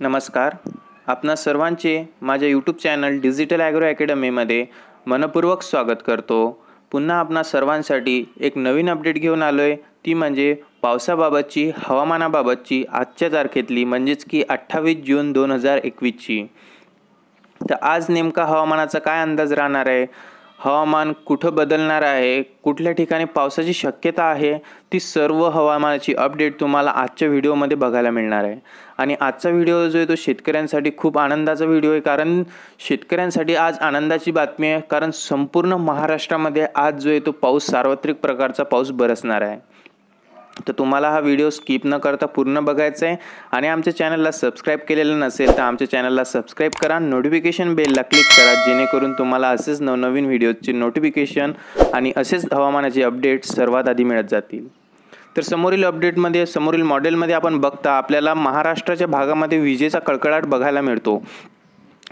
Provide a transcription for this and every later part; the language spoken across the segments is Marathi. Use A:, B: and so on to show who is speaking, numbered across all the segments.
A: नमस्कार आपणा सर्वांचे माझ्या यूट्यूब चॅनल डिजिटल ॲग्रो अकॅडमीमध्ये मनपूर्वक स्वागत करतो पुन्हा आपणा सर्वांसाठी एक नवीन अपडेट घेऊन आलो आहे ती म्हणजे पावसाबाबतची हवामानाबाबतची आजच्या तारखेतली म्हणजेच की अठ्ठावीस जून दोन हजार एकवीसची तर आज नेमका हवामानाचा काय अंदाज राहणार आहे हवामान कुठं बदलणार आहे कुठल्या ठिकाणी पावसाची शक्यता आहे ती सर्व हवामानाची अपडेट तुम्हाला आजच्या व्हिडिओमध्ये बघायला मिळणार आहे आणि आजचा व्हिडिओ जो आहे तो शेतकऱ्यांसाठी खूप आनंदाचा व्हिडिओ आहे कारण शेतकऱ्यांसाठी आज आनंदाची बातमी आहे कारण संपूर्ण महाराष्ट्रामध्ये आज जो आहे तो पाऊस सार्वत्रिक प्रकारचा पाऊस बरसणार आहे तर तुम्हाला हा व्हिडिओ स्किप न करता पूर्ण बघायचा आहे आणि आमच्या चॅनलला सबस्क्राईब केलेलं नसेल तर आमच्या चॅनलला सबस्क्राईब करा नोटिफिकेशन बेलला क्लिक करा जेणेकरून तुम्हाला असेच नवनवीन व्हिडिओजचे नोटिफिकेशन आणि असेच हवामानाचे अपडेट सर्वात आधी मिळत जातील तर समोरील अपडेटमध्ये समोरील मॉडेलमध्ये आपण बघता आपल्याला महाराष्ट्राच्या भागामध्ये विजेचा कडकडाट बघायला मिळतो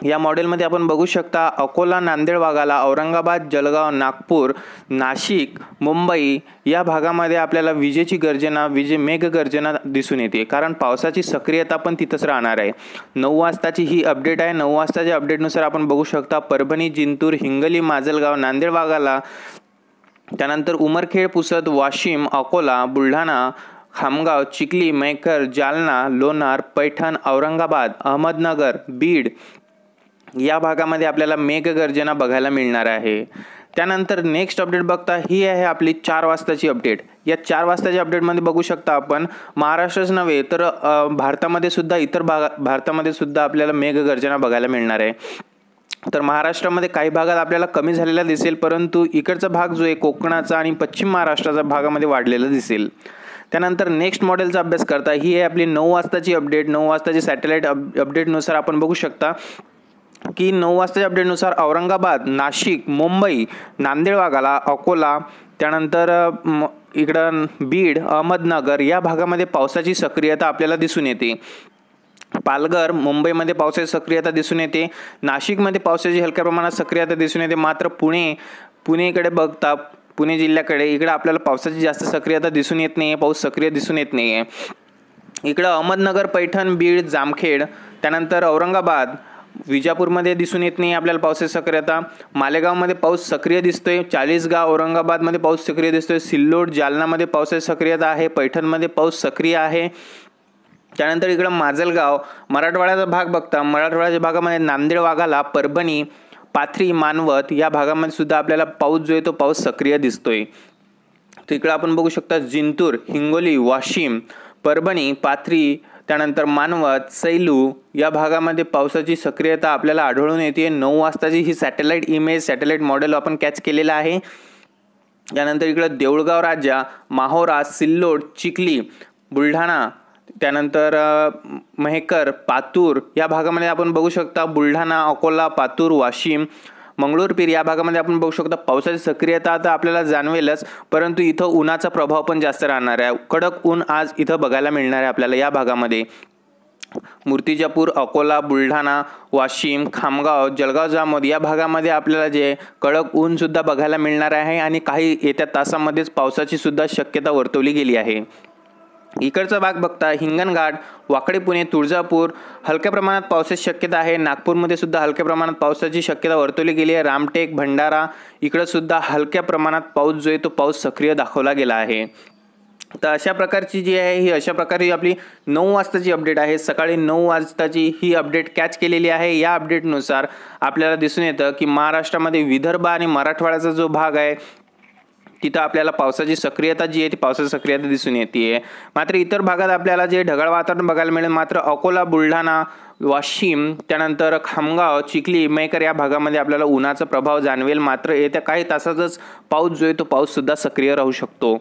A: या मॉडेलमध्ये आपण बघू शकता अकोला नांदेड भागाला औरंगाबाद जळगाव नागपूर नाशिक मुंबई या भागामध्ये आपल्याला विजेची गर्जना विजे मेघ गर्जना दिसून येते कारण पावसाची सक्रियता पण तिथंच राहणार आहे नऊ वाजताची ही अपडेट आहे नऊ वाजताच्या अपडेटनुसार आपण बघू शकता परभणी जिंतूर हिंगली माजलगाव नांदेड भागाला त्यानंतर उमरखेड पुसद वाशिम अकोला बुलढाणा खामगाव चिखली मैकर जालना लोणार पैठण औरंगाबाद अहमदनगर बीड या भागामध्ये आपल्याला मेघगर्जना बघायला मिळणार आहे त्यानंतर नेक्स्ट अपडेट बघता ही आहे आपली चार वाजताची अपडेट या चार वाजताच्या अपडेटमध्ये बघू शकता आपण महाराष्ट्रच नव्हे तर भारतामध्ये सुद्धा इतर भागा भारतामध्ये सुद्धा आपल्याला मेघगर्जना बघायला मिळणार आहे तर महाराष्ट्रामध्ये काही भागात आपल्याला कमी झालेला दिसेल परंतु इकडचा भाग जो आहे कोकणाचा आणि पश्चिम महाराष्ट्राचा भागामध्ये वाढलेला दिसेल त्यानंतर नेक्स्ट मॉडेलचा अभ्यास करता ही आहे आपली नऊ वाजताची अपडेट नऊ वाजताची सॅटेलाईट अप अपडेटनुसार आपण बघू शकता की नऊ वाजताच्या अपडेटनुसार औरंगाबाद नाशिक मुंबई नांदेड अकोला त्यानंतर इकडं बीड अहमदनगर या भागामध्ये पावसाची सक्रियता आपल्याला दिसून येते पालघर मुंबईमध्ये पावसाची सक्रियता दिसून येते नाशिकमध्ये पावसाची हलक्या प्रमाणात सक्रियता दिसून येते मात्र पुणे पुणेकडे बघता पुणे जिल्ह्याकडे इकडे आपल्याला पावसाची जास्त सक्रियता दिसून येत नाही आहे पाऊस सक्रिय दिसून येत नाही आहे इकडं अहमदनगर पैठण बीड जामखेड त्यानंतर औरंगाबाद विजापूरमध्ये दिसून येत नाही आपल्याला पावसाची सक्रियता मालेगावमध्ये पाऊस सक्रिय दिसतोय चाळीसगाव औरंगाबादमध्ये पाऊस सक्रिय दिसतोय सिल्लोड जालनामध्ये पावसाची सक्रियता आहे पैठणमध्ये पाऊस सक्रिय आहे त्यानंतर इकडं माजलगाव मराठवाड्याचा भाग बघता मराठवाड्याच्या भागामध्ये नांदेड वाघाला परभणी पाथरी मानवत या भागामध्ये सुद्धा आपल्याला पाऊस जो आहे तो पाऊस सक्रिय दिसतोय तिकडं आपण बघू शकता जिंतूर हिंगोली वाशिम परभणी पाथरी त्यानंतर मानवत सैलू या भागामध्ये पावसाची सक्रियता आपल्याला आढळून येते नऊ वाजताची ही सॅटेलाईट इमेज सॅटेलाईट मॉडेल आपण कॅच केलेलं आहे त्यानंतर इकडं देऊळगाव राजा माहोरा सिल्लोड चिखली बुलढाणा त्यानंतर मेहकर पातूर या भागामध्ये आपण बघू शकता बुलढाणा अकोला पातूर वाशिम मंगळूरपीर या भागामध्ये आपण बघू शकतो पावसाची सक्रियता आता आपल्याला जाणवेलच परंतु इथं उन्हाचा प्रभाव पण जास्त राहणार आहे कडक ऊन आज इथं बघायला मिळणार आहे आपल्याला या भागामध्ये मूर्तिजापूर अकोला बुलढाणा वाशिम खामगाव जळगाव जामोद या भागामध्ये आपल्याला जे कडक ऊनसुद्धा बघायला मिळणार आहे आणि काही येत्या तासामध्येच पावसाची सुद्धा शक्यता वर्तवली गेली आहे इकडचा भाग बघता हिंगणघाट वाकडे पुणे तुळजापूर हलक्या प्रमाणात पावसाची शक्यता आहे नागपूरमध्ये सुद्धा हलक्या प्रमाणात पावसाची शक्यता वर्तवली गेली आहे रामटेक भंडारा इकडं सुद्धा हलक्या प्रमाणात पाऊस जो आहे तो पाऊस सक्रिय दाखवला गेला आहे तर अशा प्रकारची जी आहे ही अशा प्रकारे आपली नऊ वाजताची अपडेट आहे सकाळी नऊ वाजताची ही अपडेट कॅच केलेली आहे या अपडेटनुसार आपल्याला दिसून येतं की महाराष्ट्रामध्ये विदर्भ आणि मराठवाड्याचा जो भाग आहे तिथं आपल्याला पावसाची सक्रियता जी आहे ती पावसाची सक्रियता दिसून येते मात्र इतर भागात आपल्याला जे ढगाळ वातावरण बघायला मिळेल मात्र अकोला बुलढाणा वाशिम त्यानंतर खामगाव चिखली मेकर या भागामध्ये आपल्याला उन्हाचा प्रभाव जाणवेल मात्र येत्या काही तासातच पाऊस जो आहे तो पाऊससुद्धा सक्रिय राहू शकतो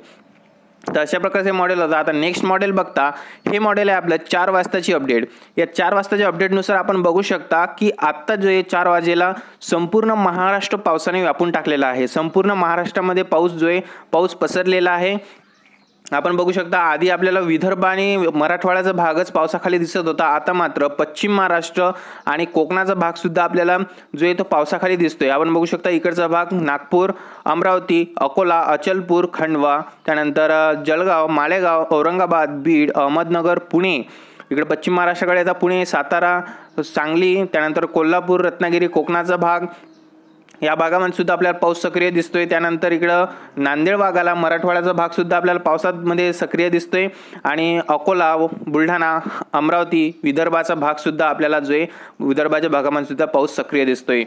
A: तर अशा प्रकारचे मॉडेल होतं आता नेक्स्ट मॉडेल बघता हे मॉडेल आहे आपलं चार वाजताची अपडेट या चार वाजताच्या अपडेटनुसार आपण बघू शकता की आत्ता जो आहे चार वाजेला संपूर्ण महाराष्ट्र पावसाने व्यापून टाकलेला आहे संपूर्ण महाराष्ट्रामध्ये पाऊस जो आहे पाऊस पसरलेला आहे आपण बघू शकता आधी आपल्याला विदर्भ आणि मराठवाड्याचा भागच पावसाखाली दिसत होता आता मात्र पश्चिम महाराष्ट्र आणि कोकणाचा भागसुद्धा आपल्याला जो आहे तो पावसाखाली दिसतोय आपण बघू शकता इकडचा भाग नागपूर अमरावती अकोला अचलपूर खंडवा त्यानंतर जळगाव मालेगाव औरंगाबाद बीड अहमदनगर पुणे इकडे पश्चिम महाराष्ट्राकडे आता पुणे सातारा सांगली त्यानंतर कोल्हापूर रत्नागिरी कोकणाचा भाग या भागामध्ये सुद्धा आपल्याला पाऊस सक्रिय दिसतोय त्यानंतर इकडं नांदेड भागाला मराठवाड्याचा भाग सुद्धा आपल्याला पावसामध्ये सक्रिय दिसतोय आणि अकोला बुलढाणा अमरावती विदर्भाचा भाग सुद्धा आपल्याला जो आहे विदर्भाच्या भागामध्ये सुद्धा पाऊस सक्रिय दिसतोय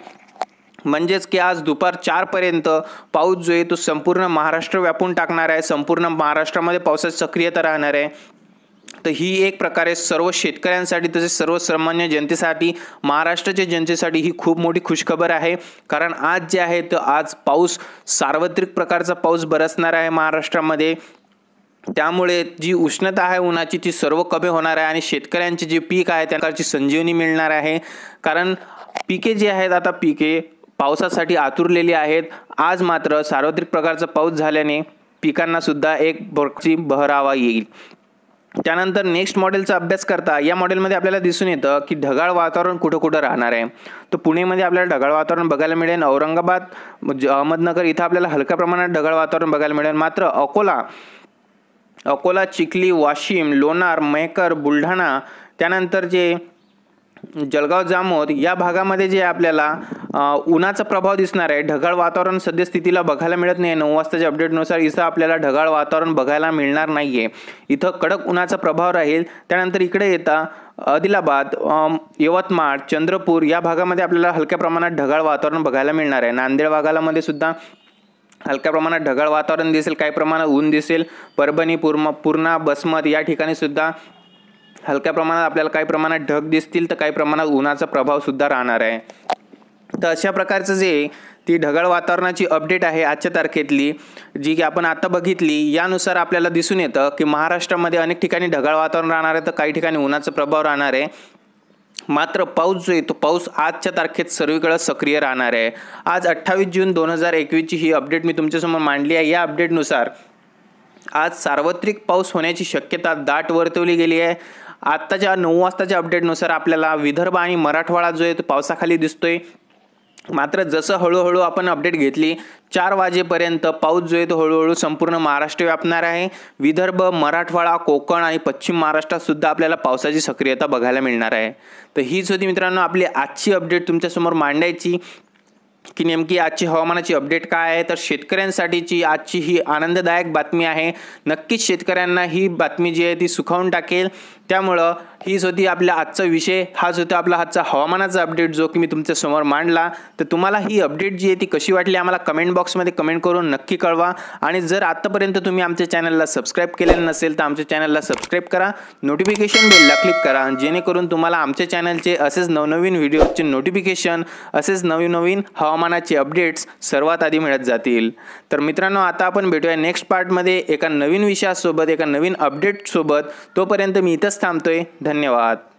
A: म्हणजेच की आज दुपार चारपर्यंत पाऊस जो आहे तो संपूर्ण महाराष्ट्र व्यापून टाकणार आहे संपूर्ण महाराष्ट्रामध्ये पावसाची सक्रियता राहणार आहे तर ही एक प्रकारे सर्व शेतकऱ्यांसाठी तसेच सर्वसामान्य जनतेसाठी महाराष्ट्राच्या जनतेसाठी ही खूप मोठी खुशखबर आहे कारण आज जे आहे तर आज पाऊस सार्वत्रिक प्रकारचा पाऊस बरसणार आहे महाराष्ट्रामध्ये त्यामुळे जी उष्णता आहे उन्हाची ती सर्व कमी होणार आहे आणि शेतकऱ्यांचे जे पीक आहे त्याची संजीवनी मिळणार आहे कारण पिके जी आहेत आता पिके पावसासाठी आतुरलेली आहेत आज मात्र सार्वत्रिक प्रकारचा पाऊस झाल्याने पिकांनासुद्धा एक बहरावा येईल त्यानंतर नेक्स्ट मॉडेलचा अभ्यास करता या मॉडेलमध्ये आपल्याला दिसून येतं की ढगाळ वातावरण कुठं कुठं राहणार आहे तर पुणेमध्ये आपल्याला ढगाळ वातावरण बघायला मिळेल औरंगाबाद अहमदनगर इथं आपल्याला हलक्या प्रमाणात ढगाळ वातावरण बघायला मिळेल मात्र अकोला अकोला चिखली वाशिम लोणार मेहकर बुलढाणा त्यानंतर जे जळगाव जामोद या भागामध्ये जे आपल्याला उन्हाचा प्रभाव दिसणार आहे ढगाळ वातावरण सद्यस्थितीला बघायला मिळत नाही नऊ वाजताच्या अपडेटनुसार इथं आपल्याला ढगाळ वातावरण बघायला मिळणार नाही आहे इथं कडक उन्हाचा प्रभाव राहील त्यानंतर इकडे येता आदिलाबाद यवतमाळ चंद्रपूर या भागामध्ये आपल्याला हलक्या प्रमाणात ढगाळ वातावरण बघायला मिळणार आहे नांदेड भागालामध्ये सुद्धा हलक्या प्रमाणात ढगाळ वातावरण दिसेल काही प्रमाणात ऊन दिसेल परभणी पूर्णा बसमत या ठिकाणी सुद्धा हलक्या प्रमाणात आपल्याला काही प्रमाणात ढग दिसतील तर काही प्रमाणात उन्हाचा प्रभाव सुद्धा राहणार आहे तर अशा प्रकारचं जे ती ढगाळ वातावरणाची अपडेट आहे आजच्या तारखेतली जी की आपण आता बघितली यानुसार आपल्याला दिसून येतं की महाराष्ट्रामध्ये अनेक ठिकाणी ढगाळ वातावरण राहणार आहे तर काही ठिकाणी उन्हाचा प्रभाव राहणार आहे मात्र पाऊस जो आहे तो पाऊस आजच्या तारखेत सर्वीकडे सक्रिय राहणार आहे आज अठ्ठावीस जून दोन हजार एकवीसची ही अपडेट मी तुमच्यासमोर मांडली आहे या अपडेटनुसार आज सार्वत्रिक पाऊस होण्याची शक्यता दाट वर्तवली गेली आहे आत्ताच्या नऊ वाजताच्या अपडेटनुसार आपल्याला विदर्भ आणि मराठवाडा जो आहे तो पावसाखाली दिसतोय मात्र जसं हळूहळू आपण अपडेट घेतली चार वाजेपर्यंत पाऊस जो आहे तो हळूहळू संपूर्ण महाराष्ट्र व्यापणार आहे विदर्भ मराठवाडा कोकण आणि पश्चिम सुद्धा आपल्याला पावसाची सक्रियता बघायला मिळणार आहे तर हीच होती मित्रांनो आपली आजची अपडेट तुमच्यासमोर मांडायची की नेमकी आजची हवामानाची अपडेट काय आहे तर शेतकऱ्यांसाठीची आजची ही आनंददायक बातमी आहे नक्कीच शेतकऱ्यांना ही बातमी जी आहे ती सुखावून टाकेल त्यामुळं हीच होती आपल्या आजचा विषय हाच होता आपला आजचा हवामानाचा अपडेट जो की मी तुमच्यासमोर मांडला तर तुम्हाला ही अपडेट जी आहे ती कशी वाटली आम्हाला कमेंट बॉक्समध्ये कमेंट करून नक्की कळवा आणि जर आत्तापर्यंत तुम्ही आमच्या चॅनलला सबस्क्राईब केलेलं नसेल तर आमच्या चॅनलला सबस्क्राईब करा नोटिफिकेशन बेलला क्लिक करा जेणेकरून तुम्हाला आमच्या चॅनलचे असेच नवनवीन व्हिडिओजचे नोटिफिकेशन असेच नवीन नवीन हवामानाचे अपडेट्स सर्वात आधी मिळत जातील तर मित्रांनो आता आपण भेटूया नेक्स्ट पार्टमध्ये एका नवीन विषयासोबत एका नवीन अपडेटसोबत तोपर्यंत मी इथंच थांबतोय धन्यवाद